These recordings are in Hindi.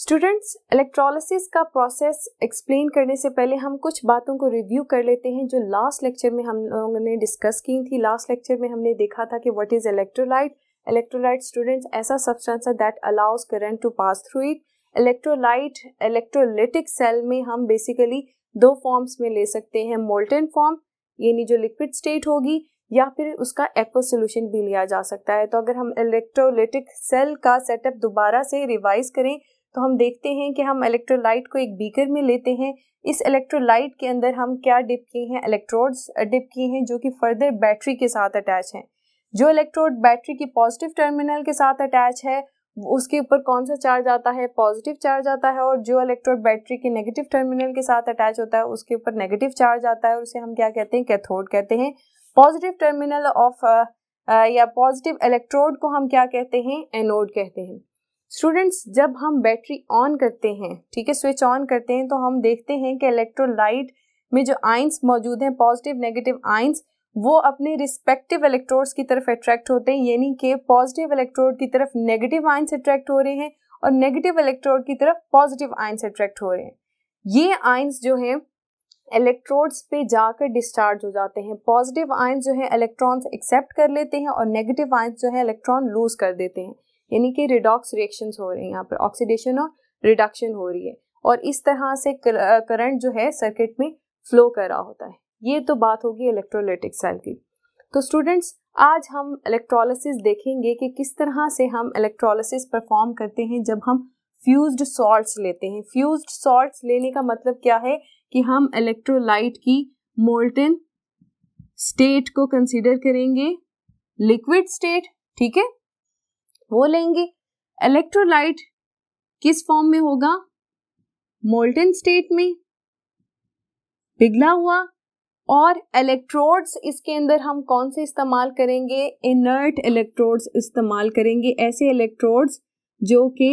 स्टूडेंट्स इलेक्ट्रोलिसिस का प्रोसेस एक्सप्लेन करने से पहले हम कुछ बातों को रिव्यू कर लेते हैं जो लास्ट लेक्चर में हम लोगों ने डिस्कस की थी लास्ट लेक्चर में हमने देखा था कि what is electrolyte electrolyte students ऐसा सब्सटेंस है that allows current to pass through it electrolyte electrolytic cell में हम बेसिकली दो फॉर्म्स में ले सकते हैं मोल्टन फॉर्म यानी जो लिक्विड स्टेट होगी या फिर उसका एक्वा सोल्यूशन भी लिया जा सकता है तो अगर हम इलेक्ट्रोलिटिक सेल का सेटअप दोबारा से रिवाइज करें तो हम देखते हैं कि हम इलेक्ट्रोलाइट को एक बीकर में लेते हैं इस इलेक्ट्रोलाइट के अंदर हम क्या डिप किए हैं इलेक्ट्रोड्स डिप किए हैं जो कि फर्दर बैटरी के साथ अटैच हैं जो इलेक्ट्रोड बैटरी की पॉजिटिव टर्मिनल के साथ अटैच है उसके ऊपर कौन सा चार्ज आता है पॉजिटिव चार्ज आता है और जो इलेक्ट्रोड बैटरी के नेगेटिव टर्मिनल के साथ अटैच होता है उसके ऊपर नेगेटिव चार्ज आता है और उसे हम क्या कहते हैं कैथोड कहते हैं पॉजिटिव टर्मिनल ऑफ या पॉजिटिव इलेक्ट्रोड को हम क्या कहते हैं एनोड कहते हैं स्टूडेंट्स जब हम बैटरी ऑन करते हैं ठीक है स्विच ऑन करते हैं तो हम देखते हैं कि इलेक्ट्रोलाइट में जो आइंस मौजूद हैं पॉजिटिव नेगेटिव आइंस वो अपने रिस्पेक्टिव इलेक्ट्रोड्स की तरफ अट्रैक्ट होते हैं यानी कि पॉजिटिव इलेक्ट्रोड की तरफ नेगेटिव आइंस अट्रैक्ट हो रहे हैं और नेगेटिव इलेक्ट्रोड की तरफ पॉजिटिव आइंस अट्रैक्ट हो रहे हैं ये आइंस जो हैं इलेक्ट्रोड्स पे जाकर डिस्चार्ज हो जाते हैं पॉजिटिव आइंस जो है इलेक्ट्रॉन्स एक्सेप्ट कर लेते हैं और नेगेटिव आइंस जो हैं इलेक्ट्रॉन लूज कर देते हैं यानी कि रिडॉक्स रिएक्शंस हो रहे हैं यहाँ पर ऑक्सीडेशन और रिडक्शन हो रही है और इस तरह से करंट जो है सर्किट में फ्लो कर रहा होता है ये तो बात होगी इलेक्ट्रोलाइटिक सेल की तो स्टूडेंट्स आज हम इलेक्ट्रोलिसिस देखेंगे कि किस तरह से हम इलेक्ट्रोलिसिस परफॉर्म करते हैं जब हम फ्यूज्ड सॉल्ट्स लेते हैं फ्यूज्ड सॉल्ट्स लेने का मतलब क्या है कि हम इलेक्ट्रोलाइट की मोल्टन स्टेट को कंसिडर करेंगे लिक्विड स्टेट ठीक है वो लेंगे इलेक्ट्रोलाइट किस फॉर्म में होगा मोल्टन स्टेट में पिघला हुआ और इलेक्ट्रोड्स इसके अंदर हम कौन से इस्तेमाल करेंगे इनर्ट इलेक्ट्रोड्स इस्तेमाल करेंगे ऐसे इलेक्ट्रोड्स जो कि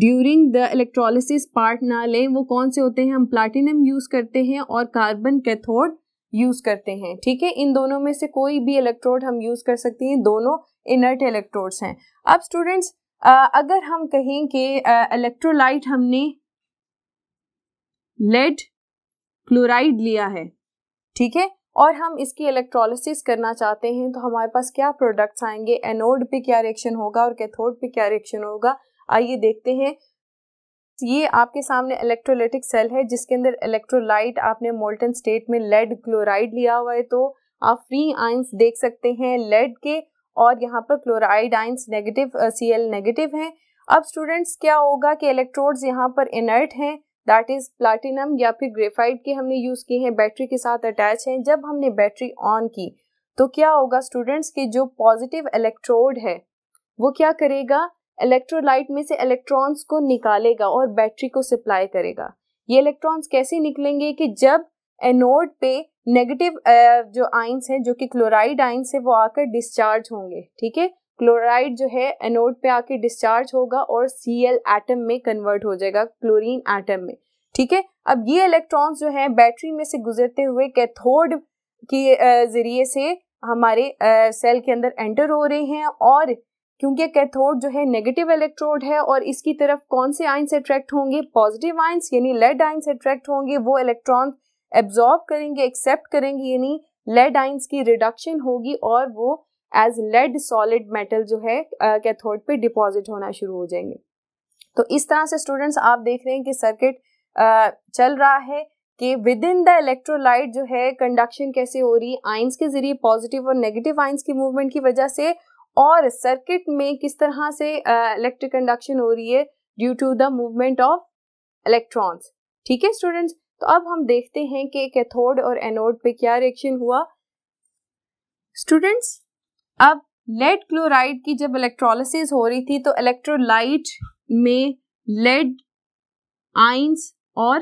ड्यूरिंग द इलेक्ट्रोलिसिस पार्ट ना लें वो कौन से होते हैं हम प्लाटिनम यूज़ करते हैं और कार्बन कैथोड यूज़ करते हैं ठीक है इन दोनों में से कोई भी इलेक्ट्रोड हम यूज़ कर सकते हैं दोनों इनर्ट इलेक्ट्रोड्स हैं अब स्टूडेंट्स अगर हम कहें कि इलेक्ट्रोलाइट हमने लेड क्लोराइड लिया है ठीक है और हम इसकी इलेक्ट्रोलिसिस करना चाहते हैं तो हमारे पास क्या प्रोडक्ट्स आएंगे एनोड पे क्या रिएक्शन होगा और कैथोड पे क्या रिएक्शन होगा आइए देखते हैं ये आपके सामने इलेक्ट्रोलाइटिक सेल है जिसके अंदर इलेक्ट्रोलाइट आपने मोल्टन स्टेट में लेड क्लोराइड लिया हुआ है तो आप फ्री आइंस देख सकते हैं लेड के और यहाँ पर chloride ions negative C L negative हैं अब स्टूडेंट्स क्या होगा कि इलेक्ट्रोड्स यहाँ पर इनर्ट हैं दैट इज़ प्लाटिनम या फिर ग्रेफाइड के हमने यूज़ किए हैं बैटरी के साथ अटैच हैं जब हमने बैटरी ऑन की तो क्या होगा स्टूडेंट्स के जो पॉजिटिव इलेक्ट्रोड है वो क्या करेगा इलेक्ट्रोलाइट में से इलेक्ट्रॉन्स को निकालेगा और बैटरी को सप्लाई करेगा ये इलेक्ट्रॉन्स कैसे निकलेंगे कि जब एनोड पे नेगेटिव uh, जो आइंस हैं जो कि क्लोराइड आइंस है वो आकर डिस्चार्ज होंगे ठीक है क्लोराइड जो है एनोड पे आके डिस्चार्ज होगा और सी एल एटम में कन्वर्ट हो जाएगा क्लोरीन एटम में ठीक है अब ये इलेक्ट्रॉन्स जो हैं बैटरी में से गुजरते हुए कैथोड के uh, ज़रिए से हमारे सेल uh, के अंदर एंटर हो रहे हैं और क्योंकि कैथोड जो है नेगेटिव इलेक्ट्रोड है और इसकी तरफ कौन से आइंस अट्रैक्ट होंगे पॉजिटिव आइंस यानी लेड आइंस अट्रैक्ट होंगे वो इलेक्ट्रॉन एब्जॉर्ब करेंगे एक्सेप्ट करेंगे यानी लेड आइंस की रिडक्शन होगी और वो एज लेड सॉलिड मेटल जो है कैथोड पे डिपॉजिट होना शुरू हो जाएंगे तो इस तरह से स्टूडेंट्स आप देख रहे हैं कि सर्किट चल रहा है कि विद इन द इलेक्ट्रोलाइट जो है कंडक्शन कैसे हो रही आइंस के जरिए पॉजिटिव और नेगेटिव आइंस की मूवमेंट की वजह से और सर्किट में किस तरह से इलेक्ट्रिक uh, कंडक्शन हो रही है due to the movement of electrons ठीक है स्टूडेंट्स तो अब हम देखते हैं कि कैथोड और एनोड पे क्या रिएक्शन हुआ स्टूडेंट्स अब लेड क्लोराइड की जब इलेक्ट्रोलिसिस हो रही थी तो इलेक्ट्रोलाइट में लेड आइंस और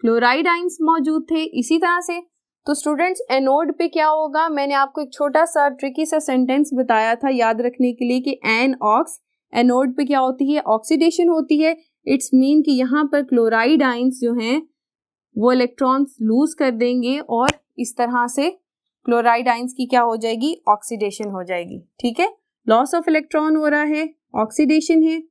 क्लोराइड आइंस मौजूद थे इसी तरह से तो स्टूडेंट्स एनोड पे क्या होगा मैंने आपको एक छोटा सा ट्रिकी सा सेंटेंस बताया था याद रखने के लिए कि एन ऑक्स एनोड पे क्या होती है ऑक्सीडेशन होती है इट्स मीन कि यहाँ पर क्लोराइड आइंस जो हैं वो इलेक्ट्रॉन्स लूज कर देंगे और इस तरह से क्लोराइड आइंस की क्या हो जाएगी ऑक्सीडेशन हो जाएगी ठीक है लॉस ऑफ इलेक्ट्रॉन हो रहा है ऑक्सीडेशन है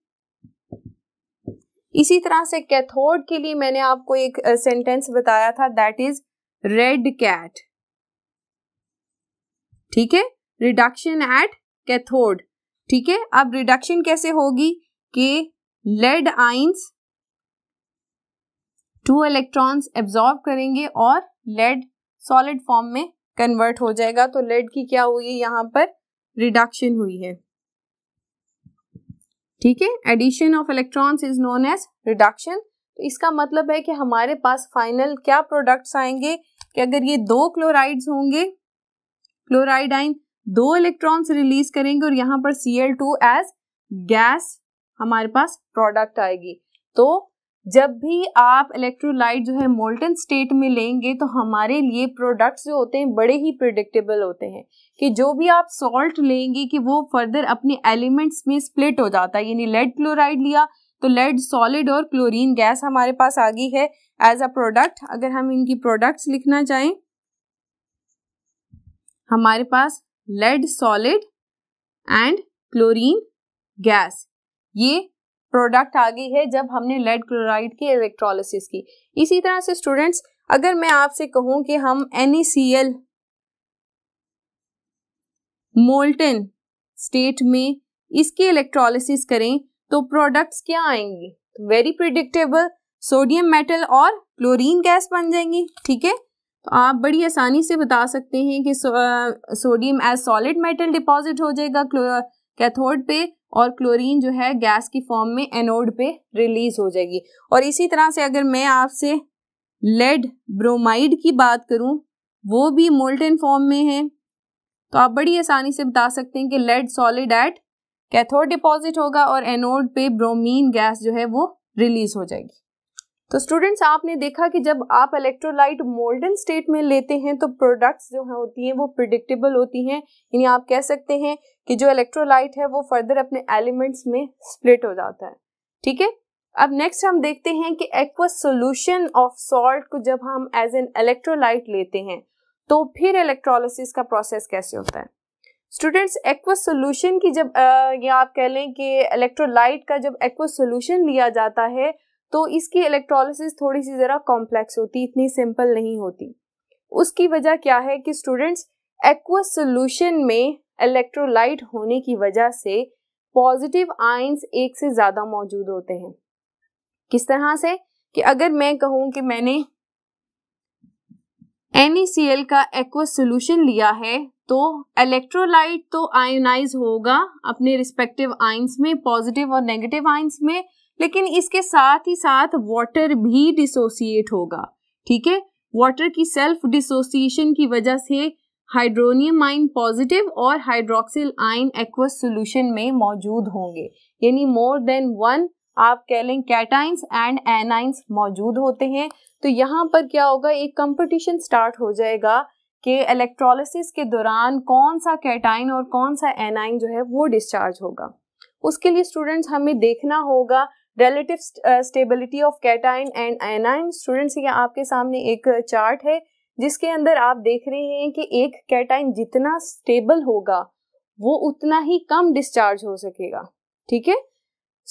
इसी तरह से कैथोड के लिए मैंने आपको एक सेंटेंस बताया था दैट इज रेड कैट ठीक है रिडक्शन एट कैथोड ठीक है अब रिडक्शन कैसे होगी कि lead ions two electrons absorb करेंगे और लेड सॉलिड फॉर्म में कन्वर्ट हो जाएगा तो लेड की क्या हुई यहाँ पर रिडक्शन हुई है ठीक है addition of electrons is known as reduction तो इसका मतलब है कि हमारे पास फाइनल क्या प्रोडक्ट्स आएंगे कि अगर ये दो क्लोराइड्स होंगे क्लोराइड आइन दो इलेक्ट्रॉन्स रिलीज करेंगे और यहाँ पर C L two as gas हमारे पास प्रोडक्ट आएगी तो जब भी आप इलेक्ट्रोलाइट जो है मोल्टन स्टेट में लेंगे तो हमारे लिए प्रोडक्ट्स जो होते हैं बड़े ही प्रिडिक्टेबल होते हैं कि जो भी आप सॉल्ट लेंगे कि वो फर्दर अपने एलिमेंट्स में स्प्लिट हो जाता है यानी लेड क्लोराइड लिया तो लेड सॉलिड और क्लोरीन गैस हमारे पास आ गई है एज अ प्रोडक्ट अगर हम इनकी प्रोडक्ट्स लिखना चाहें हमारे पास lead solid and chlorine gas ये प्रोडक्ट आ गई है जब हमने लेड क्लोराइड की इलेक्ट्रोलिसिस की इसी तरह से स्टूडेंट्स अगर मैं आपसे कहूं कि हम एन मोल्टन स्टेट में इसकी इलेक्ट्रोलिसिस करें तो प्रोडक्ट्स क्या आएंगे वेरी प्रिडिक्टेबल सोडियम मेटल और क्लोरीन गैस बन जाएंगी ठीक है तो आप बड़ी आसानी से बता सकते हैं कि so, sodium as solid metal deposit हो जाएगा कैथोड पे और क्लोरीन जो है गैस की फॉर्म में एनोड पे रिलीज हो जाएगी और इसी तरह से अगर मैं आपसे लेड ब्रोमाइड की बात करूं वो भी मोल्टन फॉर्म में है तो आप बड़ी आसानी से बता सकते हैं कि lead solid at cathode deposit होगा और एनोड पे ब्रोमीन गैस जो है वो रिलीज हो जाएगी तो स्टूडेंट्स आपने देखा कि जब आप इलेक्ट्रोलाइट मोल्डन स्टेट में लेते हैं तो प्रोडक्ट्स जो होती हैं वो प्रिडिक्टेबल होती हैं यानी आप कह सकते हैं कि जो इलेक्ट्रोलाइट है वो फर्दर अपने एलिमेंट्स में स्प्लिट हो जाता है ठीक है अब नेक्स्ट हम देखते हैं कि एक्वा सोल्यूशन ऑफ सॉल्ट को जब हम एज एन इलेक्ट्रोलाइट लेते हैं तो फिर इलेक्ट्रोलोसिस का प्रोसेस कैसे होता है स्टूडेंट्स एक्वा सोल्यूशन की जब या आप कह लें कि इलेक्ट्रोलाइट का जब एक्वा सोल्यूशन लिया जाता है तो इसकी इलेक्ट्रोलिसिस थोड़ी सी ज़रा कॉम्प्लेक्स होती इतनी सिंपल नहीं होती उसकी वजह क्या है कि स्टूडेंट्स एक्वस सोल्यूशन में इलेक्ट्रोलाइट होने की वजह से पॉजिटिव आइंस एक से ज़्यादा मौजूद होते हैं किस तरह से कि अगर मैं कहूँ कि मैंने एन e का एक्वस सोल्यूशन लिया है तो इलेक्ट्रोलाइट तो आयोनाइज होगा अपने रिस्पेक्टिव आइंस में पॉजिटिव और नेगेटिव आइंस में लेकिन इसके साथ ही साथ वाटर भी डिसोसिएट होगा ठीक है वाटर की सेल्फ डिसोसिएशन की वजह से हाइड्रोनियम आइन पॉजिटिव और हाइड्रोक्सिल आइन एक्वस सॉल्यूशन में मौजूद होंगे यानी मोर देन वन आप कह लें कैटाइंस एंड एनाइंस मौजूद होते हैं तो यहाँ पर क्या होगा एक कंपटीशन स्टार्ट हो जाएगा कि इलेक्ट्रोलिसिस के दौरान कौन सा कैटाइन और कौन सा एनाइन जो है वो डिस्चार्ज होगा उसके लिए स्टूडेंट्स हमें देखना होगा relative stability of cation and anion students ये आपके सामने एक चार्ट है जिसके अंदर आप देख रहे हैं कि एक कैटाइन जितना स्टेबल होगा वो उतना ही कम डिस्चार्ज हो सकेगा ठीक है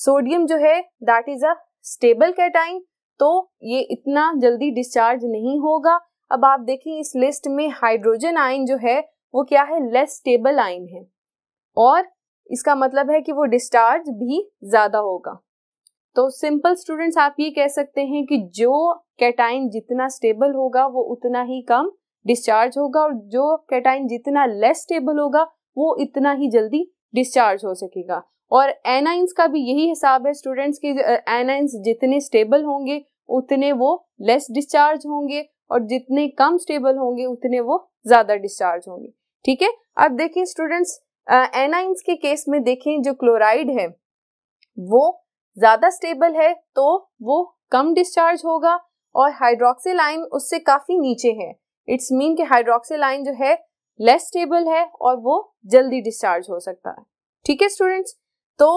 सोडियम जो है that is a stable cation तो ये इतना जल्दी डिस्चार्ज नहीं होगा अब आप देखें इस लिस्ट में हाइड्रोजन आयन जो है वो क्या है लेस स्टेबल आयन है और इसका मतलब है कि वो डिस्चार्ज भी ज़्यादा होगा तो सिंपल स्टूडेंट्स आप ये कह सकते हैं कि जो कैटाइन जितना स्टेबल होगा वो उतना ही कम डिस्चार्ज होगा और जो कैटाइन जितना लेस स्टेबल होगा वो इतना ही जल्दी डिस्चार्ज हो सकेगा और एनाइंस का भी यही हिसाब है स्टूडेंट्स की एनाइंस जितने स्टेबल होंगे उतने वो लेस डिस्चार्ज होंगे और जितने कम स्टेबल होंगे उतने वो ज़्यादा डिस्चार्ज होंगे ठीक है अब देखें स्टूडेंट्स एनाइंस के केस में देखें जो क्लोराइड है वो ज़्यादा स्टेबल है तो वो कम डिस्चार्ज होगा और हाइड्रोक्सीलाइन उससे काफ़ी नीचे है इट्स मीन कि हाइड्रोक्सीलाइन जो है लेस स्टेबल है और वो जल्दी डिस्चार्ज हो सकता है ठीक है स्टूडेंट्स तो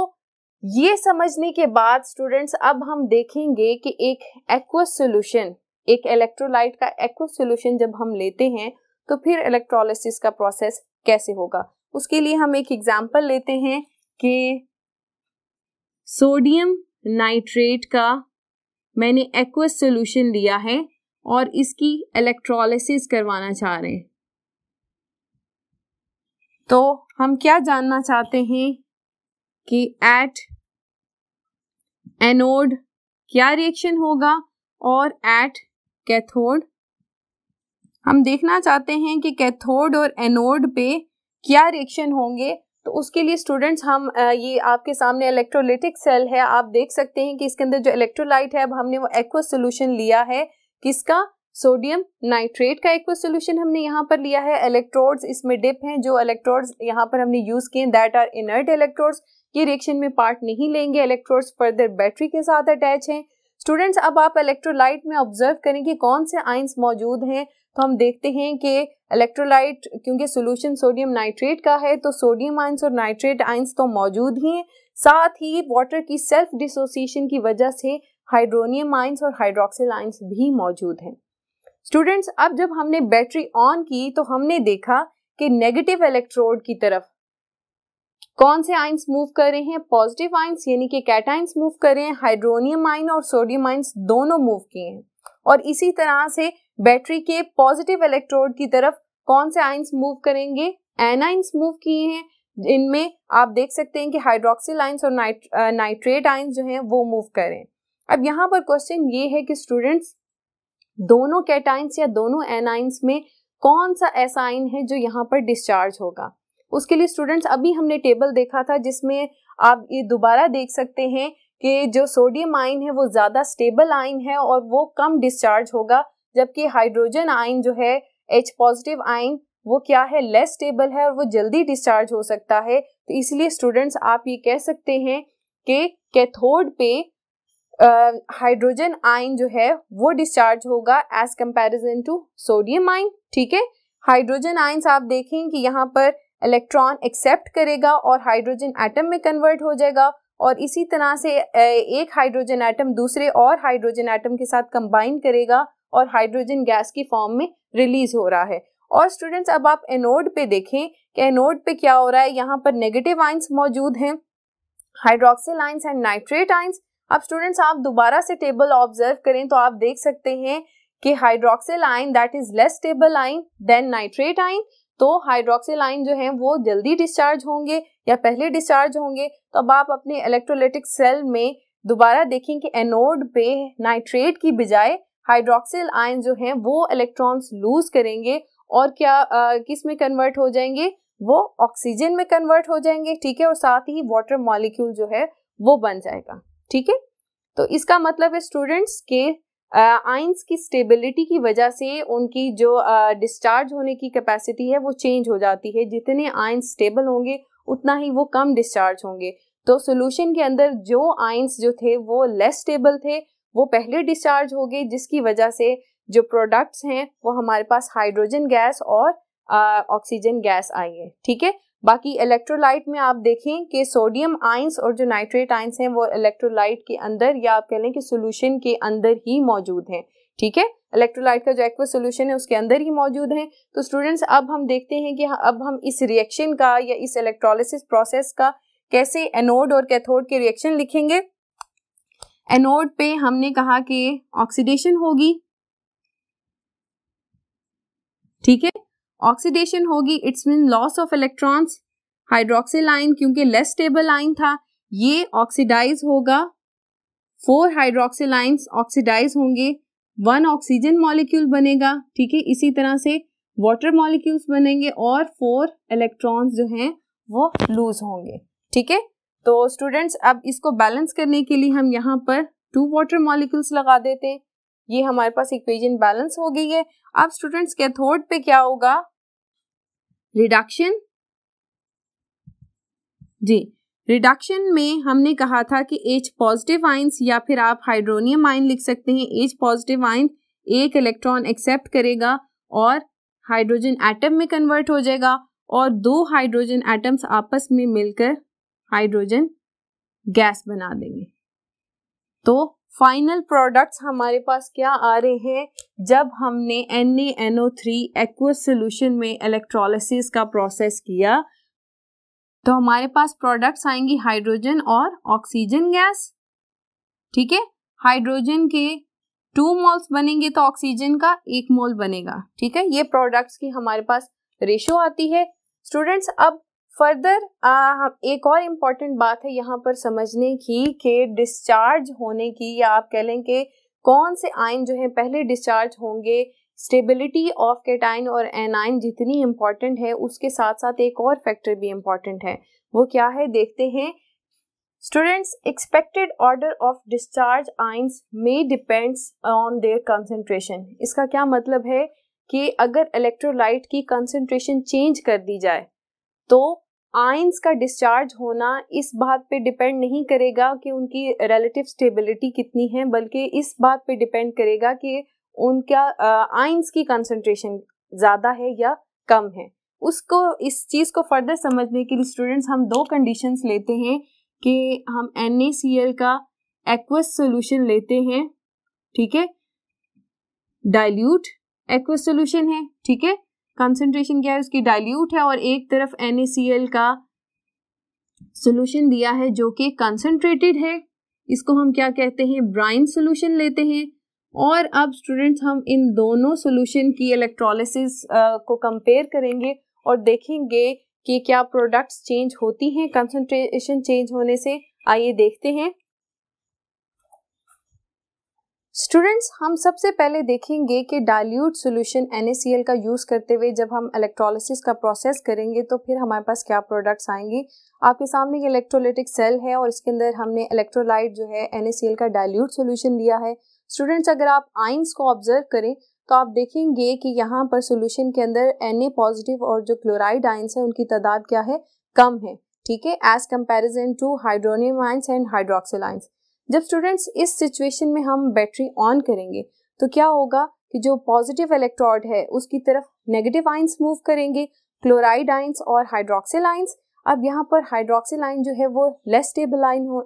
ये समझने के बाद स्टूडेंट्स अब हम देखेंगे कि एक एक्वस सॉल्यूशन एक इलेक्ट्रोलाइट का एक्वस सॉल्यूशन जब हम लेते हैं तो फिर इलेक्ट्रोलिसिस का प्रोसेस कैसे होगा उसके लिए हम एक एग्जांपल लेते हैं कि सोडियम नाइट्रेट का मैंने एक्वस सोल्यूशन लिया है और इसकी इलेक्ट्रोलिसिस करवाना चाह रहे हैं तो हम क्या जानना चाहते हैं कि एट एनोड क्या रिएक्शन होगा और एट कैथोड हम देखना चाहते हैं कि कैथोड और एनोड पे क्या रिएक्शन होंगे तो उसके लिए स्टूडेंट्स हम ये आपके सामने इलेक्ट्रोलिटिक सेल है आप देख सकते हैं कि इसके अंदर जो इलेक्ट्रोलाइट है अब हमने वो एक्वा सोल्यूशन लिया है किसका सोडियम नाइट्रेट का एक्वा सोल्यूशन हमने यहाँ पर लिया है इलेक्ट्रोड्स इसमें डिप हैं जो इलेक्ट्रोड्स यहाँ पर हमने यूज़ किए दैट आर इनर्ट इलेक्ट्रोड्स ये रिएक्शन में पार्ट नहीं लेंगे इलेक्ट्रोड्स फर्दर बैटरी के साथ अटैच हैं स्टूडेंट्स अब आप इलेक्ट्रोलाइट में ऑब्जर्व करें कि कौन से आइंस मौजूद हैं तो हम देखते हैं कि इलेक्ट्रोलाइट क्योंकि सोल्यूशन सोडियम नाइट्रेट का है तो सोडियम आइंस और नाइट्रेट आइंस तो मौजूद ही हैं साथ ही वाटर की सेल्फ डिसोसिएशन की वजह से हाइड्रोनियम आइंस और हाइड्रोक्सिल आइंस भी मौजूद हैं स्टूडेंट्स अब जब हमने बैटरी ऑन की तो हमने देखा कि नेगेटिव इलेक्ट्रोड की तरफ कौन से आइंस मूव कर रहे हैं पॉजिटिव आइंस यानी कि कैटाइंस मूव कर रहे हैं हाइड्रोनियम आइन और सोडियम आइंस दोनों मूव किए हैं और इसी तरह से बैटरी के पॉजिटिव इलेक्ट्रोड की तरफ कौन से आइंस मूव करेंगे एनाइंस मूव किए हैं इनमें आप देख सकते हैं कि हाइड्रोक्सिल आइंस और नाइट नाइट्रेट आइंस जो हैं वो मूव करें अब यहाँ पर क्वेश्चन ये है कि स्टूडेंट्स दोनों कैटाइंस या दोनों एनाइंस में कौन सा ऐसा आइन है जो यहाँ पर डिस्चार्ज होगा उसके लिए स्टूडेंट्स अभी हमने टेबल देखा था जिसमें आप ये दोबारा देख सकते हैं कि जो सोडियम आइन है वो ज़्यादा स्टेबल आइन है और वो कम डिस्चार्ज होगा जबकि हाइड्रोजन आयन जो है एच पॉजिटिव आयन वो क्या है लेस स्टेबल है और वो जल्दी डिस्चार्ज हो सकता है तो इसलिए स्टूडेंट्स आप ये कह सकते हैं कि कैथोड पे हाइड्रोजन आयन जो है वो डिस्चार्ज होगा as comparison to sodium ion ठीक है हाइड्रोजन आयन्स आप देखें कि यहाँ पर इलेक्ट्रॉन एक्सेप्ट करेगा और हाइड्रोजन एटम में कन्वर्ट हो जाएगा और इसी तरह से एक हाइड्रोजन एटम दूसरे और हाइड्रोजन एटम के साथ कंबाइन करेगा और हाइड्रोजन गैस की फॉर्म में रिलीज हो रहा है और स्टूडेंट्स अब आप एनोड पे देखें कि एनोड पे क्या हो रहा है यहाँ पर नेगेटिव आइंस मौजूद हैं hydroxyl ions and nitrate ions अब स्टूडेंट्स आप दोबारा से टेबल ऑब्जर्व करें तो आप देख सकते हैं कि hydroxyl ion that is less stable ion than nitrate ion तो हाइड्रोक्सिल आइन जो है वो जल्दी डिस्चार्ज होंगे या पहले डिस्चार्ज होंगे तो अब आप अपने इलेक्ट्रोलिटिक सेल में दोबारा देखें कि एनोड पे नाइट्रेट की बजाय हाइड्रोक्सिल आयन जो हैं वो इलेक्ट्रॉन्स लूज करेंगे और क्या किस में कन्वर्ट हो जाएंगे वो ऑक्सीजन में कन्वर्ट हो जाएंगे ठीक है और साथ ही वाटर मॉलिक्यूल जो है वो बन जाएगा ठीक है तो इसका मतलब है स्टूडेंट्स के आइंस की स्टेबिलिटी की वजह से उनकी जो डिस्चार्ज होने की कैपेसिटी है वो चेंज हो जाती है जितने आइंस स्टेबल होंगे उतना ही वो कम डिस्चार्ज होंगे तो सॉल्यूशन के अंदर जो आइंस जो थे वो लेस स्टेबल थे वो पहले डिस्चार्ज हो गई जिसकी वजह से जो प्रोडक्ट्स हैं वो हमारे पास हाइड्रोजन गैस और ऑक्सीजन गैस आई है ठीक है बाकी इलेक्ट्रोलाइट में आप देखें कि सोडियम आइंस और जो नाइट्रेट आइंस हैं वो इलेक्ट्रोलाइट के अंदर या आप कह लें कि सोल्यूशन के अंदर ही मौजूद हैं ठीक है इलेक्ट्रोलाइट का जो एक्वा सोल्यूशन है उसके अंदर ही मौजूद है तो स्टूडेंट्स अब हम देखते हैं कि अब हम इस रिएक्शन का या इस इलेक्ट्रोलिस प्रोसेस का कैसे एनोड और कैथोड के रिएक्शन लिखेंगे एनोड पे हमने कहा कि ऑक्सीडेशन होगी ठीक है ऑक्सीडेशन होगी it's mean loss of electrons hydroxyl ion क्योंकि लेस स्टेबल आइन था ये ऑक्सीडाइज होगा फोर हाइड्रोक्सिल आइन्स ऑक्सीडाइज होंगे वन ऑक्सीजन मॉलिक्यूल बनेगा ठीक है इसी तरह से वाटर मॉलिक्यूल्स बनेंगे और फोर इलेक्ट्रॉन्स जो हैं वो लूज होंगे ठीक है तो स्टूडेंट्स अब इसको बैलेंस करने के लिए हम यहाँ पर टू वाटर मॉलिक्यूल्स लगा देते ये हमारे पास इक्वेशन बैलेंस हो गई है अब स्टूडेंट्स कैथोड पे क्या होगा रिडक्शन जी रिडक्शन में हमने कहा था कि एच पॉजिटिव आइंस या फिर आप हाइड्रोनियम आइन लिख सकते हैं एच पॉजिटिव आइन एक इलेक्ट्रॉन एक्सेप्ट करेगा और हाइड्रोजन एटम में कन्वर्ट हो जाएगा और दो हाइड्रोजन एटम्स आपस में मिलकर हाइड्रोजन गैस बना देंगे तो फाइनल प्रोडक्ट्स हमारे पास क्या आ रहे हैं जब हमने N A three aqueous solution में इलेक्ट्रोलिसिस का प्रोसेस किया तो हमारे पास प्रोडक्ट्स आएंगी हाइड्रोजन और ऑक्सीजन गैस ठीक है हाइड्रोजन के टू मोल्स बनेंगे तो ऑक्सीजन का एक मोल बनेगा ठीक है ये प्रोडक्ट्स की हमारे पास रेशो आती है स्टूडेंट्स अब फर्दर एक और इम्पॉर्टेंट बात है यहाँ पर समझने की कि डिस्चार्ज होने की या आप कह लें कि कौन से आयन जो हैं पहले डिस्चार्ज होंगे स्टेबिलिटी ऑफ कैटाइन और एनाइन जितनी इम्पॉर्टेंट है उसके साथ साथ एक और फैक्टर भी इम्पॉर्टेंट है वो क्या है देखते हैं students expected order of discharge ions may depends on their concentration इसका क्या मतलब है कि अगर इलेक्ट्रोलाइट की कंसेंट्रेशन चेंज कर दी जाए तो आइंस का डिस्चार्ज होना इस बात पे डिपेंड नहीं करेगा कि उनकी रिलेटिव स्टेबिलिटी कितनी है बल्कि इस बात पे डिपेंड करेगा कि उनका आइंस की कंसंट्रेशन ज़्यादा है या कम है उसको इस चीज़ को फर्दर समझने के लिए स्टूडेंट्स हम दो कंडीशंस लेते हैं कि हम एन का एक्वस सोल्यूशन लेते हैं ठीक है डाइल्यूट एक्वस सोल्यूशन है ठीक है कंसेंट्रेशन क्या है उसकी डाइल्यूट है और एक तरफ एन का सोल्यूशन दिया है जो कि कंसनट्रेटेड है इसको हम क्या कहते हैं ब्राइन सोल्यूशन लेते हैं और अब स्टूडेंट्स हम इन दोनों सोल्यूशन की इलेक्ट्रोलिसिस को कंपेयर करेंगे और देखेंगे कि क्या प्रोडक्ट्स चेंज होती हैं कंसनट्रेशन चेंज होने से आइए देखते हैं स्टूडेंट्स हम सबसे पहले देखेंगे कि डाइल्यूट सॉल्यूशन NaCl का यूज़ करते हुए जब हम इलेक्ट्रोलिसिस का प्रोसेस करेंगे तो फिर हमारे पास क्या प्रोडक्ट्स आएंगे आपके सामने ये इलेक्ट्रोलिटिक सेल है और इसके अंदर हमने इलेक्ट्रोलाइट जो है NaCl का डाइल्यूट सॉल्यूशन लिया है स्टूडेंट्स अगर आप आइंस को ऑब्जर्व करें तो आप देखेंगे कि यहाँ पर सोल्यूशन के अंदर एन पॉजिटिव और जो क्लोराइड आइंस हैं उनकी तादाद क्या है कम है ठीक है as comparison to hydronium ions and hydroxyl ions जब स्टूडेंट्स इस सिचुएशन में हम बैटरी ऑन करेंगे तो क्या होगा कि जो पॉजिटिव इलेक्ट्रोड है उसकी तरफ नेगेटिव आइंस मूव करेंगे क्लोराइड आइंस और हाइड्रोक्सिल आइंस अब यहाँ पर हाइड्रोक्सिल आइन जो है वो लेस स्टेबल आइन हो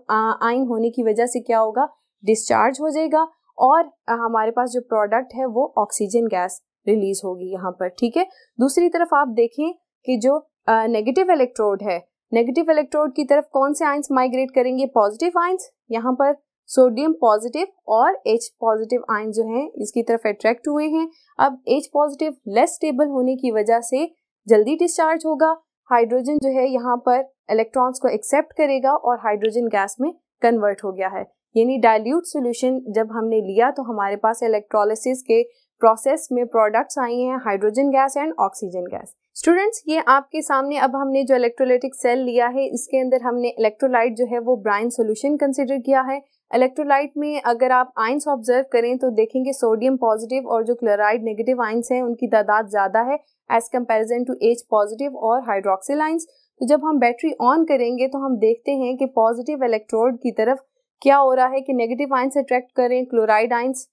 आइन होने की वजह से क्या होगा डिस्चार्ज हो जाएगा और हमारे पास जो प्रोडक्ट है वो ऑक्सीजन गैस रिलीज होगी यहाँ पर ठीक है दूसरी तरफ आप देखें कि जो नेगेटिव इलेक्ट्रोड है नेगेटिव इलेक्ट्रोड की तरफ कौन से आइंस माइग्रेट करेंगे पॉजिटिव आइंस यहाँ पर सोडियम पॉजिटिव और एच पॉजिटिव आयन जो हैं इसकी तरफ अट्रैक्ट हुए हैं अब एच पॉजिटिव लेस स्टेबल होने की वजह से जल्दी डिस्चार्ज होगा हाइड्रोजन जो है यहाँ पर इलेक्ट्रॉन्स को एक्सेप्ट करेगा और हाइड्रोजन गैस में कन्वर्ट हो गया है यानी डाइल्यूट सोल्यूशन जब हमने लिया तो हमारे पास इलेक्ट्रोलिसिस के प्रोसेस में प्रोडक्ट्स आई हैं hydrogen gas and oxygen gas students ये आपके सामने अब हमने जो इलेक्ट्रोलाइटिक सेल लिया है इसके अंदर हमने इलेक्ट्रोलाइट जो है वो ब्राइन सोल्यूशन कंसिडर किया है इलेक्ट्रोलाइट में अगर आप आइंस ऑब्जर्व करें तो देखेंगे सोडियम पॉजिटिव और जो क्लोराइड नेगेटिव आइंस हैं उनकी तादाद ज़्यादा है as comparison to H positive और हाइड्रोक्सिल आइंस तो जब हम बैटरी ऑन करेंगे तो हम देखते हैं कि पॉजिटिव इलेक्ट्रोड की तरफ क्या हो रहा है कि नेगेटिव आइंस अट्रैक्ट करें क्लोराइड आइंस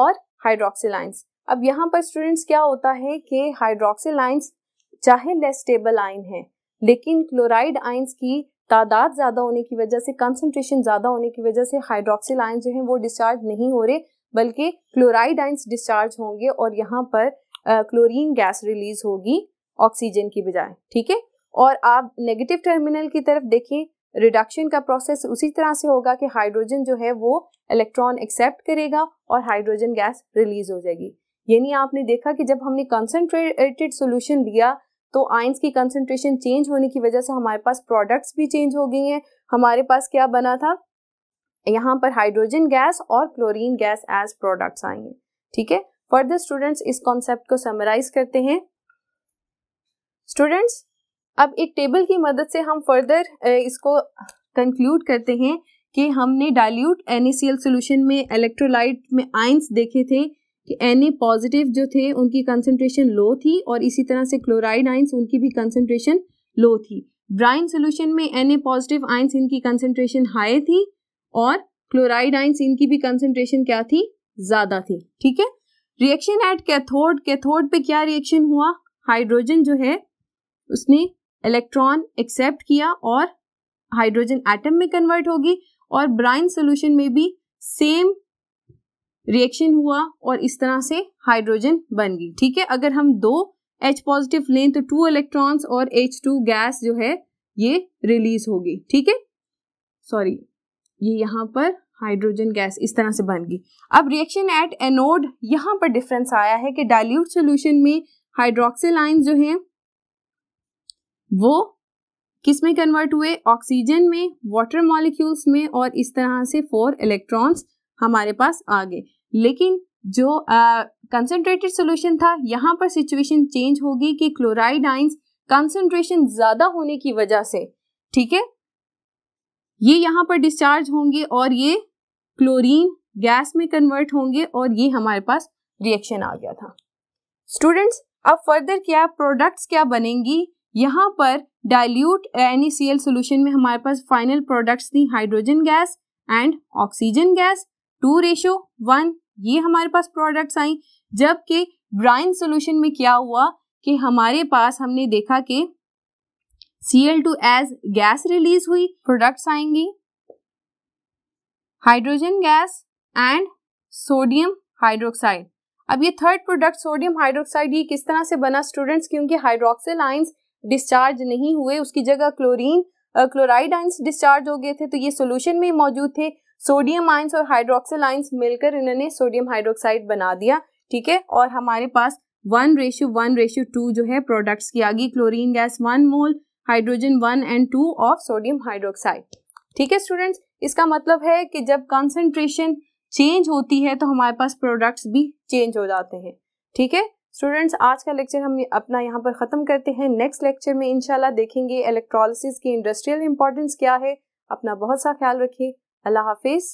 और हाइड्रोक्सिल आइंस अब यहाँ पर स्टूडेंट्स क्या होता है कि हाइड्रोक्सिल आइंस चाहे लेस स्टेबल आयन है लेकिन क्लोराइड आइंस की तादाद ज़्यादा होने की वजह से कंसेंट्रेशन ज़्यादा होने की वजह से हाइड्रोक्सिल आयन जो है वो डिस्चार्ज नहीं हो रहे बल्कि क्लोराइड आइंस डिस्चार्ज होंगे और यहाँ पर क्लोरीन गैस रिलीज होगी ऑक्सीजन की बजाय ठीक है और आप नेगेटिव टर्मिनल की तरफ देखें रिडक्शन का प्रोसेस उसी तरह से होगा कि हाइड्रोजन जो है वो इलेक्ट्रॉन एक्सेप्ट करेगा और हाइड्रोजन गैस रिलीज हो जाएगी यानी आपने देखा कि जब हमने कंसनट्रेटेड सोल्यूशन लिया तो आइंस की कंसनट्रेशन चेंज होने की वजह से हमारे पास प्रोडक्ट्स भी चेंज हो गई हैं हमारे पास क्या बना था यहाँ पर हाइड्रोजन गैस और क्लोरीन गैस एज प्रोडक्ट्स आएंगे ठीक है फर्दर स्टूडेंट्स इस कॉन्सेप्ट को समराइज करते हैं स्टूडेंट्स अब एक टेबल की मदद से हम फर्दर इसको कंक्लूड करते हैं कि हमने डाइल्यूट एनिसियल सॉल्यूशन में इलेक्ट्रोलाइट में आइंस देखे थे कि एन पॉजिटिव जो थे उनकी कंसनट्रेशन लो थी और इसी तरह से क्लोराइड आइंस उनकी भी कंसनट्रेशन लो थी ब्राइन सोल्यूशन में एन पॉजिटिव आइंस इनकी कंसनट्रेशन हाई थी और क्लोराइड आइंस इनकी भी कंसनट्रेशन क्या थी ज़्यादा थी ठीक है रिएक्शन एट कैथोड कैथोड पे क्या रिएक्शन हुआ हाइड्रोजन जो है उसने इलेक्ट्रॉन एक्सेप्ट किया और हाइड्रोजन एटम में कन्वर्ट होगी और ब्राइन सोल्यूशन में भी सेम रिएक्शन हुआ और इस तरह से हाइड्रोजन बन गई ठीक है अगर हम दो एच पॉजिटिव लें तो टू इलेक्ट्रॉन्स और एच टू गैस जो है ये रिलीज होगी ठीक है सॉरी ये यहाँ पर हाइड्रोजन गैस इस तरह से बन गई अब रिएक्शन एट एनोड यहाँ पर डिफरेंस आया है कि डाइल्यूट सोल्यूशन में हाइड्रोक्सिल आइंस जो हैं वो किस में कन्वर्ट हुए ऑक्सीजन में वाटर मॉलिक्यूल्स में और इस तरह से फोर इलेक्ट्रॉन्स हमारे पास आ गए लेकिन जो कंसनट्रेटेड uh, सोल्यूशन था यहाँ पर सिचुएशन चेंज होगी कि क्लोराइड आइंस कंसनट्रेशन ज्यादा होने की वजह से ठीक है ये यहाँ पर डिस्चार्ज होंगे और ये क्लोरीन गैस में कन्वर्ट होंगे और ये हमारे पास रिएक्शन आ गया था स्टूडेंट्स अब फर्दर क्या प्रोडक्ट्स क्या बनेंगी यहाँ पर डाइल्यूट एन सोल्यूशन में हमारे पास फाइनल प्रोडक्ट्स थी hydrogen gas and oxygen gas two ratio one ये हमारे पास प्रोडक्ट्स आई जबकि ब्राइन सोल्यूशन में क्या हुआ कि हमारे पास हमने देखा कि C L two as gas release हुई प्रोडक्ट्स आएंगी hydrogen gas and sodium hydroxide अब ये थर्ड प्रोडक्ट सोडियम हाइड्रोक्साइड ये किस तरह से बना स्टूडेंट्स क्योंकि हाइड्रोक्सिल आइंस डिस्चार्ज नहीं हुए उसकी जगह क्लोरीन क्लोराइड आइंस डिस्चार्ज हो गए थे तो ये सोल्यूशन में मौजूद थे सोडियम आइंस और हाइड्रोक्सिल आइंस मिलकर इन्होंने सोडियम हाइड्रोक्साइड बना दिया ठीक है और हमारे पास one ratio one ratio two जो है प्रोडक्ट्स की आ गई chlorine gas one mole hydrogen one and two of sodium hydroxide ठीक है स्टूडेंट्स इसका मतलब है कि जब कंसनट्रेशन चेंज होती है तो हमारे पास प्रोडक्ट्स भी चेंज हो जाते हैं ठीक है स्टूडेंट्स आज का लेक्चर हम अपना यहाँ पर ख़त्म करते हैं नेक्स्ट लेक्चर में इंशाल्लाह देखेंगे इलेक्ट्रोलिसिस की इंडस्ट्रियल इंपॉर्टेंस क्या है अपना बहुत सा ख्याल रखिए अल्लाह हाफिज़